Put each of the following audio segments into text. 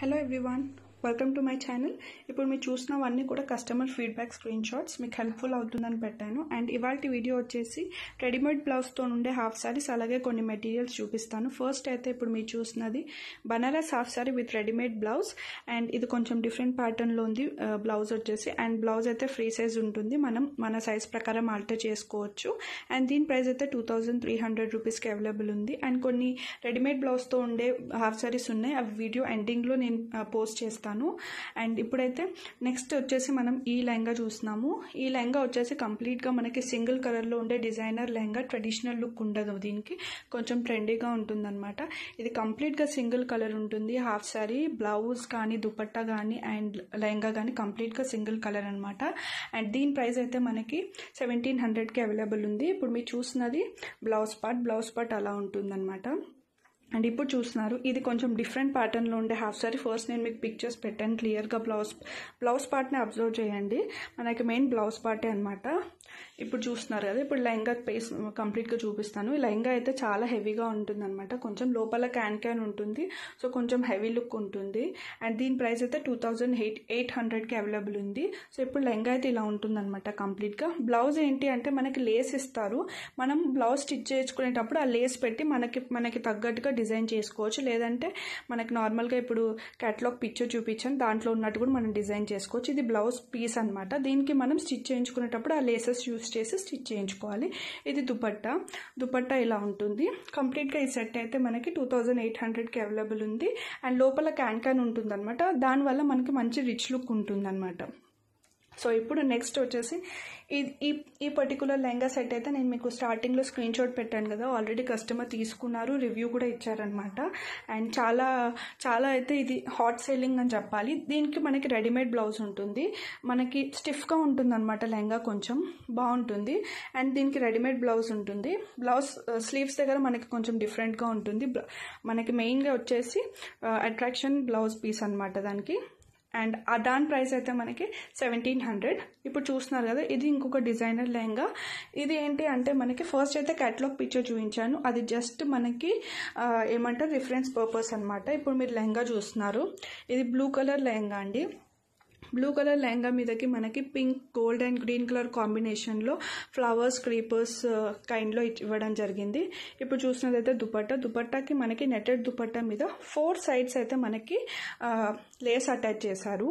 hello everyone welcome to my channel ఇప్పుడు మీరు చూసినవన్నీ కూడా కస్టమర్ ఫీడ్బ్యాక్ స్క్రీన్ షాట్స్ మీకు హెల్ప్ఫుల్ అవుతుందని పెట్టాను అండ్ ఇవాళ వీడియో వచ్చేసి రెడీమేడ్ బ్లౌజ్తో ఉండే హాఫ్ శారీస్ అలాగే కొన్ని మెటీరియల్స్ చూపిస్తాను ఫస్ట్ అయితే ఇప్పుడు మీరు చూసినది Banaras half sari with readymade blouse and ఇది కొంచెం డిఫరెంట్ ప్యాటర్న్లో ఉంది బ్లౌజ్ uh, వచ్చేసి అండ్ బ్లౌజ్ అయితే ఫ్రీ సైజ్ ఉంటుంది మనం మన సైజ్ ప్రకారం ఆల్టర్ చేసుకోవచ్చు అండ్ దీని ప్రైస్ అయితే టూ థౌజండ్ త్రీ హండ్రెడ్ రూపీస్కి అవైలబుల్ ఉంది అండ్ కొన్ని రెడీమేడ్ బ్లౌజ్తో ఉండే హాఫ్ శారీస్ ఉన్నాయి అవి వీడియో ఎండింగ్లో నేను పోస్ట్ uh, చేస్తాను చూపిస్తాను అండ్ ఇప్పుడైతే నెక్స్ట్ వచ్చేసి మనం ఈ లెహంగా చూస్తున్నాము ఈ లెహంగా వచ్చేసి కంప్లీట్గా మనకి సింగిల్ కలర్లో ఉండే డిజైనర్ లెహంగా ట్రెడిషనల్ లుక్ ఉండదు దీనికి కొంచెం ట్రెండీగా ఉంటుందన్నమాట ఇది కంప్లీట్గా సింగిల్ కలర్ ఉంటుంది హాఫ్ శారీ బ్లౌజ్ కానీ దుపట్టా కానీ అండ్ లెహంగా కానీ కంప్లీట్గా సింగిల్ కలర్ అనమాట అండ్ దీని ప్రైస్ అయితే మనకి సెవెంటీన్ హండ్రెడ్కి అవైలబుల్ ఉంది ఇప్పుడు మీరు చూసినది బ్లౌజ్ పార్ట్ బ్లౌజ్ పార్ట్ అలా ఉంటుందన్నమాట అండ్ ఇప్పుడు చూస్తున్నారు ఇది కొంచెం డిఫరెంట్ ప్యాటర్న్లో ఉండే హాఫ్ సారీ ఫస్ట్ నేను మీకు పిక్చర్స్ పెట్టాను క్లియర్గా బ్లౌజ్ బ్లౌజ్ పార్ట్ని అబ్జర్వ్ చేయండి మనకి మెయిన్ బ్లౌజ్ పార్టే అనమాట ఇప్పుడు చూస్తున్నారు కదా ఇప్పుడు లెహంగా పేస్ కంప్లీట్గా చూపిస్తాను లెహంగా అయితే చాలా హెవీగా ఉంటుంది అనమాట కొంచెం లోపల క్యాన్ క్యాన్ ఉంటుంది సో కొంచెం హెవీ లుక్ ఉంటుంది అండ్ దీని ప్రైస్ అయితే two thousand eight eight available ఉంది సో ఇప్పుడు లెహంగా అయితే ఇలా ఉంటుంది అనమాట కంప్లీట్గా బ్లౌజ్ ఏంటి అంటే మనకి లేస్ ఇస్తారు మనం బ్లౌజ్ స్టిచ్ చేసుకునేటప్పుడు ఆ లేస్ పెట్టి మనకి మనకి తగ్గట్టుగా డిజైన్ చేసుకోవచ్చు లేదంటే మనకి నార్మల్గా ఇప్పుడు క్యాటలాగ్ పిక్చర్ చూపించాను దాంట్లో ఉన్నట్టు కూడా మనం డిజైన్ చేసుకోవచ్చు ఇది బ్లౌజ్ పీస్ అనమాట దీనికి మనం స్టిచ్ చేయించుకునేటప్పుడు ఆ లేసెస్ చూస్ చేసి స్టిచ్ చేయించుకోవాలి ఇది దుపట్టా దుపట్టా ఇలా ఉంటుంది కంప్లీట్గా ఈ సెట్ అయితే మనకి టూ థౌజండ్ ఎయిట్ అవైలబుల్ ఉంది అండ్ లోపల క్యాన్ క్యాన్ అనమాట దానివల్ల మనకి మంచి రిచ్ లుక్ ఉంటుందన్నమాట సో ఇప్పుడు నెక్స్ట్ వచ్చేసి ఈ ఈ పర్టికులర్ లెంగా సెట్ అయితే నేను మీకు స్టార్టింగ్లో స్క్రీన్ షాట్ పెట్టాను కదా ఆల్రెడీ కస్టమర్ తీసుకున్నారు రివ్యూ కూడా ఇచ్చారనమాట అండ్ చాలా చాలా అయితే ఇది హాట్ సెల్లింగ్ అని చెప్పాలి దీనికి మనకి రెడీమేడ్ బ్లౌజ్ ఉంటుంది మనకి స్టిఫ్గా ఉంటుంది అనమాట లెంగా కొంచెం బాగుంటుంది అండ్ దీనికి రెడీమేడ్ బ్లౌజ్ ఉంటుంది బ్లౌజ్ స్లీవ్స్ uh, దగ్గర మనకి కొంచెం డిఫరెంట్గా ఉంటుంది మనకి మెయిన్గా వచ్చేసి అట్రాక్షన్ బ్లౌజ్ పీస్ అనమాట దానికి అండ్ దాని ప్రైస్ అయితే మనకి సెవెంటీన్ హండ్రెడ్ ఇప్పుడు చూస్తున్నారు కదా ఇది ఇంకొక డిజైనర్ లెహంగా ఇది ఏంటి అంటే మనకి ఫస్ట్ అయితే క్యాటలాగ్ పిక్చర్ చూపించాను అది జస్ట్ మనకి ఏమంటారు రిఫరెన్స్ పర్పస్ అనమాట ఇప్పుడు మీరు లెహంగా చూస్తున్నారు ఇది బ్లూ కలర్ లెహంగా అండి బ్లూ కలర్ లెహంగా మీదకి మనకి pink gold and green colour కాంబినేషన్లో ఫ్లవర్స్ క్రీపర్స్ కైండ్లో ఇవ్వడం జరిగింది ఇప్పుడు చూసినదైతే దుపట్టా దుపట్టాకి మనకి నెట్టెడ్ దుపట్టా మీద ఫోర్ సైడ్స్ అయితే మనకి లేస్ uh, అటాచ్ చేశారు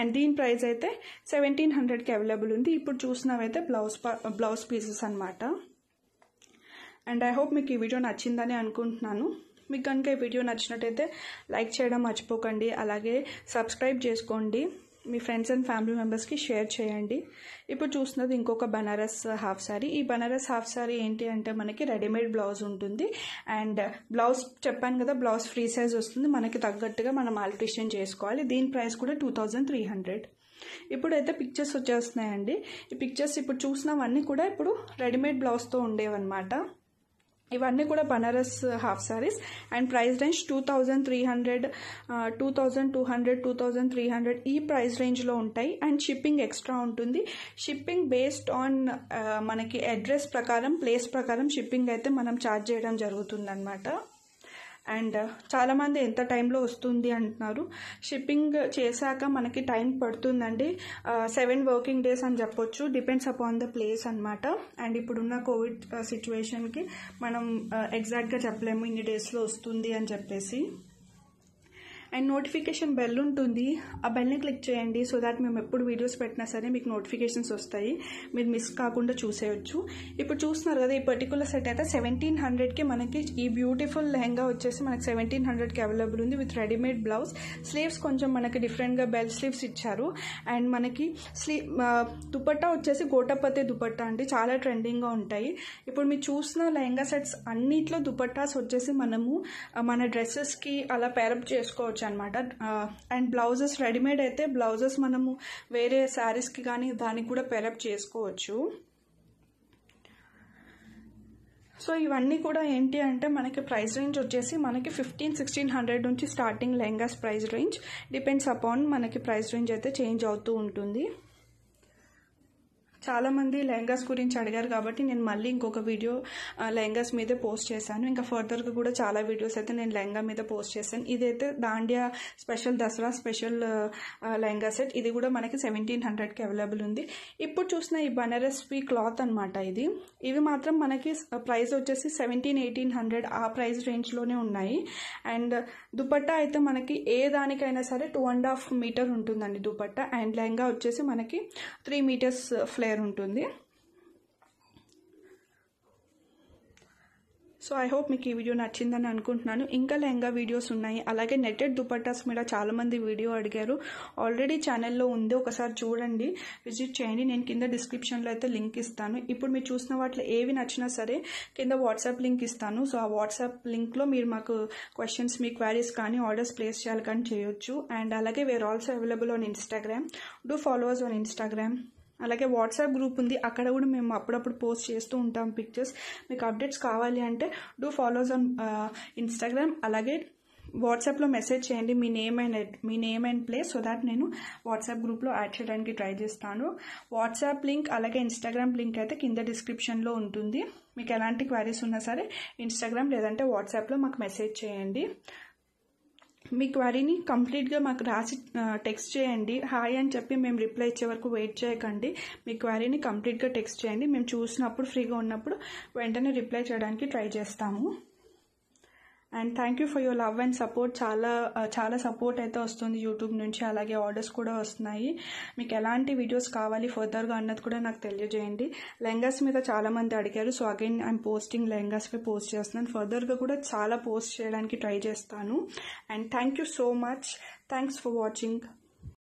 అండ్ దీని ప్రైస్ అయితే సెవెంటీన్ హండ్రెడ్కి అవైలబుల్ ఉంది ఇప్పుడు చూసినవైతే బ్లౌజ్ బ్లౌజ్ పీసెస్ అనమాట అండ్ ఐ హోప్ మీకు ఈ వీడియో నచ్చిందని అనుకుంటున్నాను మీకు కనుక ఈ వీడియో నచ్చినట్టయితే లైక్ చేయడం మర్చిపోకండి అలాగే సబ్స్క్రైబ్ చేసుకోండి మీ ఫ్రెండ్స్ అండ్ ఫ్యామిలీ మెంబర్స్కి షేర్ చేయండి ఇప్పుడు చూస్తున్నది ఇంకొక బనారస్ హాఫ్ సారీ ఈ బనారస్ హాఫ్ సారీ ఏంటి అంటే మనకి రెడీమేడ్ బ్లౌజ్ ఉంటుంది అండ్ బ్లౌజ్ చెప్పాను కదా బ్లౌజ్ ఫ్రీ సైజ్ వస్తుంది మనకి తగ్గట్టుగా మనం ఆల్ట్రేషన్ చేసుకోవాలి దీని ప్రైస్ కూడా టూ థౌజండ్ త్రీ హండ్రెడ్ ఇప్పుడైతే పిక్చర్స్ వచ్చేస్తున్నాయండి ఈ పిక్చర్స్ ఇప్పుడు చూసినవన్నీ కూడా ఇప్పుడు రెడీమేడ్ బ్లౌజ్తో ఉండేవన్నమాట ఇవన్నీ కూడా Banaras half saris and price range two thousand three hundred two thousand two hundred two thousand three hundred ఈ ప్రైస్ రేంజ్లో ఉంటాయి అండ్ షిప్పింగ్ ఎక్స్ట్రా ఉంటుంది షిప్పింగ్ బేస్డ్ ఆన్ మనకి అడ్రస్ ప్రకారం ప్లేస్ ప్రకారం షిప్పింగ్ అయితే మనం ఛార్జ్ చేయడం జరుగుతుందన్నమాట అండ్ చాలామంది ఎంత టైంలో వస్తుంది అంటున్నారు షిప్పింగ్ చేశాక మనకి టైం పడుతుందండి సెవెన్ వర్కింగ్ డేస్ అని చెప్పొచ్చు డిపెండ్స్ అపాన్ ద ప్లేస్ అనమాట అండ్ ఇప్పుడున్న కోవిడ్ సిచ్యువేషన్కి మనం ఎగ్జాక్ట్గా చెప్పలేము ఇన్ని డేస్లో వస్తుంది అని చెప్పేసి అండ్ నోటిఫికేషన్ బెల్ ఉంటుంది ఆ బెల్ని క్లిక్ చేయండి సో దాట్ మేము ఎప్పుడు వీడియోస్ పెట్టినా సరే మీకు నోటిఫికేషన్స్ వస్తాయి మీరు మిస్ కాకుండా చూసేయచ్చు ఇప్పుడు చూస్తున్నారు కదా ఈ పర్టికులర్ సెట్ అయితే సెవెంటీన్ హండ్రెడ్కి మనకి ఈ బ్యూటిఫుల్ లెహంగా వచ్చేసి మనకి సెవెంటీన్ హండ్రెడ్కి అవైలబుల్ ఉంది విత్ రెడీమేడ్ బ్లౌజ్ స్లీవ్స్ కొంచెం మనకి డిఫరెంట్గా బెల్ స్లీవ్స్ ఇచ్చారు అండ్ మనకి స్లీ దుపట్టా వచ్చేసి గోటపతి దుపట్టా అండి చాలా ట్రెండింగ్గా ఉంటాయి ఇప్పుడు మీరు చూసిన లెహంగా సెట్స్ అన్నిట్లో దుపట్టాస్ వచ్చేసి మనము మన డ్రెస్సెస్కి అలా పేరప్ చేసుకోవచ్చు చేసుకోవచ్చు అనమాట అండ్ బ్లౌజెస్ రెడీమేడ్ అయితే బ్లౌజెస్ మనము వేరే శారీస్కి కానీ దానికి కూడా పెరప్ చేసుకోవచ్చు సో ఇవన్నీ కూడా ఏంటి అంటే మనకి ప్రైస్ రేంజ్ వచ్చేసి మనకి ఫిఫ్టీన్ సిక్స్టీన్ హండ్రెడ్ నుంచి starting lehengas price range depends upon మనకి ప్రైస్ రేంజ్ అయితే చేంజ్ అవుతూ ఉంటుంది చాలా మంది లెహంగాస్ గురించి అడిగారు కాబట్టి నేను మళ్ళీ ఇంకొక వీడియో లెహంగాస్ మీద పోస్ట్ చేశాను ఇంకా ఫర్దర్గా కూడా చాలా వీడియోస్ అయితే నేను లెహంగా మీద పోస్ట్ చేశాను ఇదైతే Dandiya special Dussehra special lehenga set ఇది కూడా మనకి సెవెంటీన్ హండ్రెడ్కి అవైలబుల్ ఉంది ఇప్పుడు చూసిన ఈ బనారస్వి క్లాత్ అనమాట ఇది ఇవి మాత్రం మనకి ప్రైస్ వచ్చేసి సెవెంటీన్ ఎయిటీన్ హండ్రెడ్ ఆ ప్రైస్ రేంజ్లోనే ఉన్నాయి అండ్ దుపట్టా అయితే మనకి ఏ దానికైనా సరే టూ అండ్ హాఫ్ మీటర్ ఉంటుందండి దుపట్టా అండ్ లెహంగా వచ్చేసి మనకి త్రీ మీటర్స్ ఫ్లే లేయర్ ఉంటుంది సో ఐ హోప్ మీకు ఈ వీడియో నచ్చిందని అనుకుంటున్నాను ఇంకా లెంగా వీడియోస్ ఉన్నాయి అలాగే నెట్టెడ్ దుపట్టాస్ మీద చాలామంది వీడియో అడిగారు ఆల్రెడీ ఛానల్లో ఉంది ఒకసారి చూడండి విజిట్ చేయండి నేను కింద డిస్క్రిప్షన్లో అయితే లింక్ ఇస్తాను ఇప్పుడు మీరు చూసిన వాటిలో ఏవి నచ్చినా సరే కింద వాట్సాప్ లింక్ ఇస్తాను సో ఆ వాట్సాప్ లింక్లో మీరు మాకు క్వశ్చన్స్ మీ క్వారీస్ కానీ ఆర్డర్స్ ప్లేస్ చేయాలి కానీ చేయొచ్చు అండ్ అలాగే we're also available on Instagram do followers on Instagram అలాగే వాట్సాప్ గ్రూప్ ఉంది అక్కడ కూడా మేము అప్పుడప్పుడు పోస్ట్ చేస్తూ ఉంటాం పిక్చర్స్ మీకు అప్డేట్స్ కావాలి అంటే డూ ఫాలోస్ ఆన్ ఇన్స్టాగ్రామ్ అలాగే వాట్సాప్లో మెసేజ్ చేయండి మీ నేమ్ అండ్ మీ name and place so that నేను వాట్సాప్ గ్రూప్లో యాడ్ చేయడానికి ట్రై చేస్తాను వాట్సాప్ లింక్ అలాగే ఇన్స్టాగ్రామ్ లింక్ అయితే కింద డిస్క్రిప్షన్లో ఉంటుంది మీకు ఎలాంటి క్వారీస్ ఉన్నా సరే ఇన్స్టాగ్రామ్ లేదంటే వాట్సాప్లో మాకు మెసేజ్ చేయండి మీ క్వరీని కంప్లీట్గా మాకు రాసి టెక్స్ట్ చేయండి హాయ్ అని చెప్పి మేము రిప్లై ఇచ్చే వరకు వెయిట్ చేయకండి మీ క్వరీని కంప్లీట్గా టెక్స్ట్ చేయండి మేము చూసినప్పుడు ఫ్రీగా ఉన్నప్పుడు వెంటనే రిప్లై చేయడానికి ట్రై చేస్తాము and thank you for your love and support చాలా uh, చాలా సపోర్ట్ అయితే వస్తుంది యూట్యూబ్ నుంచి అలాగే ఆర్డర్స్ కూడా వస్తున్నాయి మీకు ఎలాంటి వీడియోస్ కావాలి ఫర్దర్గా అన్నది కూడా నాకు తెలియజేయండి లెంగాస్ మీద చాలామంది అడిగారు సో అగైన్ ఐమ్ పోస్టింగ్ పై పోస్ట్ చేస్తున్నాను ఫర్దర్గా కూడా చాలా పోస్ట్ చేయడానికి ట్రై చేస్తాను and thank you so much thanks for watching